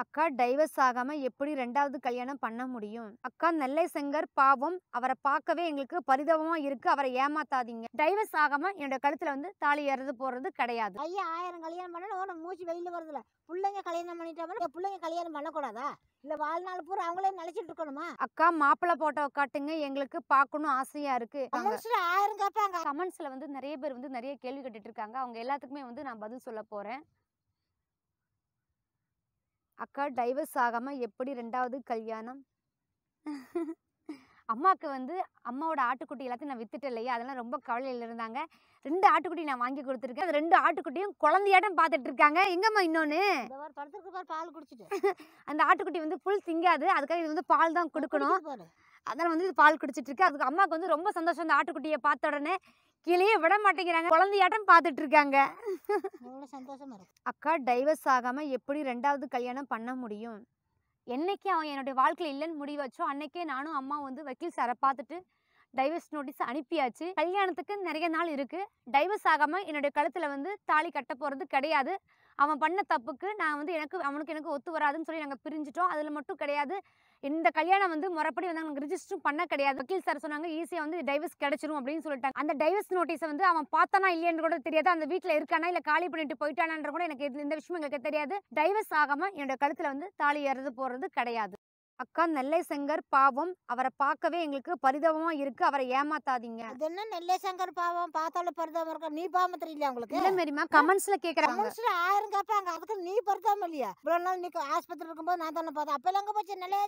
அக்கா டைவர்ஸ் ஆகாம எப்படி ரெண்டாவது கல்யாணம் பண்ண முடியும் அக்கா நெல்லை செங்கர் பாவம் அவரை பார்க்கவே எங்களுக்கு பரிதவமா இருக்கு அவரை ஏமாத்தாதீங்க டைவர்ஸ் ஆகாம என்னோட கழுத்துல வந்து தாலி ஏறது போறது கிடையாது ஐயா ஆயிரம் கல்யாணம் பண்ணணும் மூச்சு வெளியில வருதுல பிள்ளைங்க கல்யாணம் பண்ணிட்டா பிள்ளைங்க கல்யாணம் பண்ணக்கூடாதா இல்ல வாழ்நாள் பூரா அவங்களே நினைச்சிட்டு இருக்கணுமா அக்கா மாப்பிள்ள போட்டோ காட்டுங்க எங்களுக்கு பார்க்கணும் ஆசையா இருக்கு ஆயிரம் கேட்பாங்க கமெண்ட்ஸ்ல வந்து நிறைய பேர் வந்து நிறைய கேள்வி கேட்டுட்டு இருக்காங்க அவங்க எல்லாத்துக்குமே வந்து நான் பதில் சொல்ல போறேன் அக்கா டைவர்ஸ் ஆகாமல் எப்படி ரெண்டாவது கல்யாணம் அம்மாவுக்கு வந்து அம்மாவோட ஆட்டுக்குட்டி எல்லாத்தையும் நான் வித்துட்டேன் இல்லையா அதெல்லாம் ரொம்ப கவலையில் இருந்தாங்க ரெண்டு ஆட்டுக்குட்டி நான் வாங்கி கொடுத்துருக்கேன் ரெண்டு ஆட்டுக்குட்டியும் குழந்தையாட்டம் பார்த்துட்டு இருக்காங்க எங்கம்மா இன்னொன்று பால் குடிச்சிட்டு அந்த ஆட்டுக்குட்டி வந்து புல் திங்காது அதுக்காக இது வந்து பால் தான் கொடுக்கணும் அதனால் வந்து இது பால் குடிச்சிட்டு இருக்கு அதுக்கு அம்மாவுக்கு வந்து ரொம்ப சந்தோஷம் அந்த ஆட்டுக்குட்டியை பார்த்த உடனே கிளியை விட மாட்டேங்கிறாங்க குழந்தையாட்டம் பார்த்துட்டு இருக்காங்க சந்தோஷமா இருக்கு அக்கா டைவர்ஸ் ஆகாம எப்படி ரெண்டாவது கல்யாணம் பண்ண முடியும் என்னைக்கு அவன் என்னுடைய வாழ்க்கையில் இல்லைன்னு முடிவு வச்சோ அன்னைக்கே நானும் அம்மா வந்து வக்கீல் சாரை பார்த்துட்டு டைவர்ஸ் நோட்டீஸ் அனுப்பியாச்சு கல்யாணத்துக்கு நிறைய நாள் இருக்குது டைவர்ஸ் ஆகாமல் என்னுடைய கழுத்தில் வந்து தாலி கட்ட போகிறது கிடையாது அவன் பண்ண தப்புக்கு நான் வந்து எனக்கு அவனுக்கு எனக்கு ஒத்து வராதுன்னு சொல்லி நாங்கள் பிரிஞ்சிட்டோம் அதில் மட்டும் கிடையாது இந்த கல்யாணம் வந்து முறைப்படி வந்து அவங்களுக்கு ரிஜிஸ்டரும் பண்ண கிடையாது வக்கீல் சார் சொன்னாங்க ஈஸியாக வந்து டைவர்ஸ் கிடைச்சிரும் அப்படின்னு சொல்லிட்டாங்க அந்த டைவர்ஸ் நோட்டீஸை வந்து அவன் பார்த்தானா இல்லையான்னு கூட தெரியாது அந்த வீட்டில் இருக்கானா இல்லை காலி பண்ணிட்டு போயிட்டானான்ற கூட எனக்கு இந்த விஷயம் எங்களுக்கு தெரியாது டைவர்ஸ் ஆகாமல் என்னோட கழுத்தில் வந்து தாலி ஏறது போகிறது கிடையாது அக்கா நெல்லை பாவம் அவரை பார்க்கவே எங்களுக்கு பரிதாபமா இருக்கு அவரை ஏமாத்தாதீங்க இது என்ன நெல்லை சங்கர் பாவம் பார்த்தாலும் பரிதாபம் இருக்கா நீ பாவம் தெரியல உங்களுக்கு இல்ல மேரிமா கமெண்ட்ஸ்ல கேக்குறாங்க மனுஷன் ஆயிரம் கேட்பாங்க அதுக்கு நீ பரிதாபம் இல்லையா இவ்வளவு நாள் நீ ஆஸ்பத்திரி இருக்கும்போது நான் தானே பார்த்தேன் அப்பெல்லாம் எங்க போச்சு நெல்லை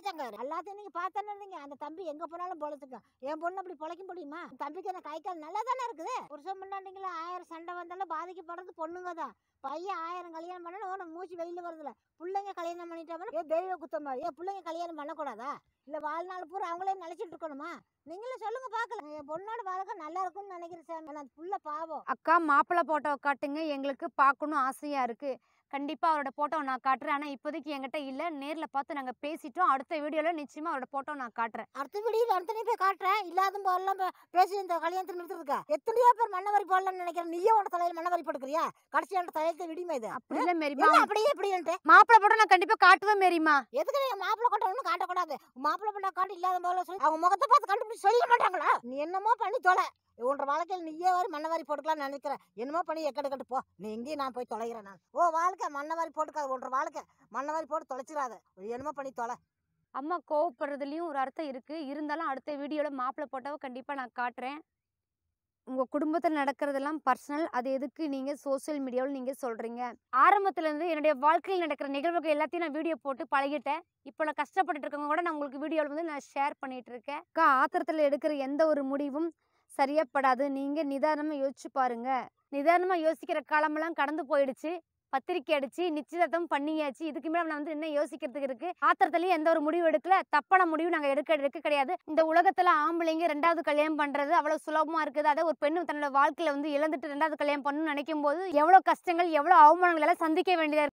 எல்லாத்தையும் நீங்க பார்த்தானே நீங்க அந்த தம்பி எங்க போனாலும் பொழைச்சுக்க என் பொண்ணு அப்படி பொழைக்க முடியுமா தம்பிக்கு என்ன கை கால் நல்லா தானே இருக்குது புருஷன் முன்னாடிங்களா ஆயிரம் சண்டை வந்தாலும் பாதிக்கப்படுறது பொண்ணுங்க தான் பையன் ஆயிரம் கல்யாணம் பண்ணாலும் மூச்சு வெளியில வரதுல பிள்ளைங்க கல்யாணம் பண்ணிட்டா தெய்வ குத்தமா ஏன் பிள்ளைங்க கல்யாணம் பண்ணக்கூடாதா இல்லை வாழ்நாள் பூரா அவங்களே நினைச்சிட்டு இருக்கணுமா நீங்களும் சொல்லுங்க பாக்கலாம் என் பொண்ணோட வாழ்க்கை நல்லா இருக்கும்னு நினைக்கிறேன் சார் புள்ள பாவம் அக்கா மாப்பிள்ளை போட்டோ காட்டுங்க எங்களுக்கு பார்க்கணும் ஆசையாக இருக்குது கண்டிப்பா அவரோட ஃபோட்டோ நான் காட்டுறேன் ஆனால் இப்போதைக்கு என்கிட்ட இல்லை நேர்ல பார்த்து நாங்க பேசிட்டோம் அடுத்த வீடியோல நிச்சயமா அவரோட ஃபோட்டோ நான் காட்டுறேன் அடுத்த வீடியோவில் அடுத்த போய் காட்டுறேன் இல்லாத போலாம் பேசி இந்த கல்யாணத்தில் நிறுத்துருக்கா எத்தனையோ பேர் மண்ணவரி போடலாம்னு நினைக்கிறேன் நீயே உன தலையில் மண்ணவரி போட்டுக்கிறியா கடைசி அந்த தலையத்தை விடுமா இது அப்படி இல்லை மேரிமா அப்படியே இப்படின்ட்டு மாப்பிள்ளை போட்டோ நான் கண்டிப்பா காட்டுவேன் மேரிமா எதுக்கு நீங்கள் மாப்பிள்ளை போட்டோ ஒன்றும் காட்டக்கூடாது மாப்பிள்ளை போட்டோ காட்டு இல்லாத போல சொல்லி அவங்க முகத்தை பார்த்து கண்டுபிடிச்சி சொல்ல மாட்டாங்களா நீ என்னமோ பண்ணி தொலை உன்ற வாழ்க்கையில் நீயே வாரி மண்ணை வாரி போட்டுக்கலாம்னு நினைக்கிறேன் என்னமோ பண்ணி எக்கடு கட்டு போ நீ எங்கேயும் நான் போய் தொலைகிறேன் நான் ஓ வாழ்க்கை மண்ணை வாரி போட்டுக்காது உன்ற வாழ்க்கை மண்ணை வாரி போட்டு தொலைச்சிடாது என்னமோ பண்ணி தொலை அம்மா கோவப்படுறதுலேயும் ஒரு அர்த்தம் இருக்குது இருந்தாலும் அடுத்த வீடியோவில் மாப்பிள்ளை போட்டவ கண்டிப்பாக நான் காட்டுறேன் உங்கள் குடும்பத்தில் நடக்கிறதெல்லாம் பர்சனல் அது எதுக்கு நீங்கள் சோசியல் மீடியாவில் நீங்கள் சொல்கிறீங்க ஆரம்பத்துலேருந்து என்னுடைய வாழ்க்கையில் நடக்கிற நிகழ்வுகள் எல்லாத்தையும் நான் வீடியோ போட்டு பழகிட்டேன் இப்போ நான் கஷ்டப்பட்டுட்டு இருக்கவங்க கூட நான் உங்களுக்கு வீடியோவில் வந்து நான் ஷேர் பண்ணிகிட்டு இருக்கேன் ஆத்திரத்தில் எடுக்கிற எந்த ஒரு முடிவும் சரியப்படாது நீங்கள் நிதானமாக யோசிச்சு பாருங்க நிதானமாக யோசிக்கிற காலமெல்லாம் கடந்து போயிடுச்சு பத்திரிக்கை அடிச்சு நிச்சயதார்த்தம் பண்ணியாச்சு இதுக்கு மேலே நம்ம வந்து என்ன யோசிக்கிறதுக்கு இருக்கு ஆத்திரத்துலயும் எந்த ஒரு முடிவு எடுக்கல தப்பான முடிவு நாங்கள் எடுக்க எடுக்க கிடையாது இந்த உலகத்துல ஆம்பளைங்க ரெண்டாவது கல்யாணம் பண்றது அவ்வளவு சுலபமா இருக்குது அதை ஒரு பெண்ணு தன்னோட வாழ்க்கையில வந்து இழந்துட்டு ரெண்டாவது கல்யாணம் பண்ணணும்னு நினைக்கும் போது எவ்வளவு கஷ்டங்கள் எவ்வளவு அவமானங்கள் எல்லாம் சந்திக்க வேண்டியதா